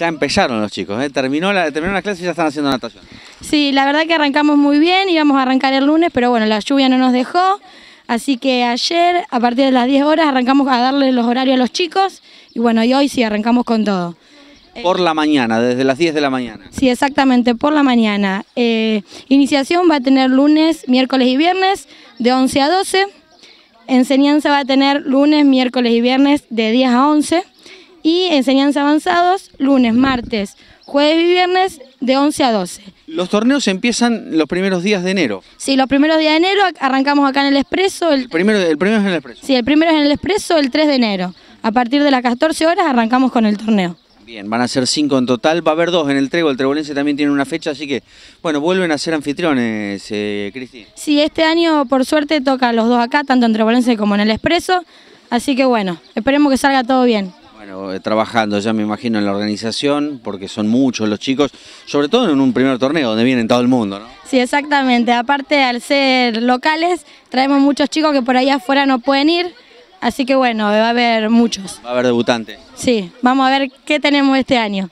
Ya empezaron los chicos, ¿eh? terminó la, terminó las clase y ya están haciendo natación. Sí, la verdad que arrancamos muy bien, íbamos a arrancar el lunes, pero bueno, la lluvia no nos dejó. Así que ayer, a partir de las 10 horas, arrancamos a darle los horarios a los chicos. Y bueno, y hoy sí arrancamos con todo. Eh, por la mañana, desde las 10 de la mañana. Sí, exactamente, por la mañana. Eh, iniciación va a tener lunes, miércoles y viernes, de 11 a 12. Enseñanza va a tener lunes, miércoles y viernes, de 10 a 11 y enseñanza avanzados lunes, martes, jueves y viernes de 11 a 12. Los torneos empiezan los primeros días de enero. Sí, los primeros días de enero arrancamos acá en el Expreso. El, primero, el primero es en el Expreso. Sí, el primero es en el Expreso el 3 de enero. A partir de las 14 horas arrancamos con el torneo. Bien, van a ser cinco en total, va a haber dos en el Trego, el Trebolense también tiene una fecha, así que, bueno, vuelven a ser anfitriones, eh, Cristina. Sí, este año por suerte toca los dos acá, tanto en Trebolense como en el Expreso, así que bueno, esperemos que salga todo bien. Bueno, eh, trabajando ya me imagino en la organización, porque son muchos los chicos, sobre todo en un primer torneo donde vienen todo el mundo, ¿no? Sí, exactamente. Aparte, al ser locales, traemos muchos chicos que por ahí afuera no pueden ir, así que bueno, va a haber muchos. Va a haber debutantes. Sí, vamos a ver qué tenemos este año.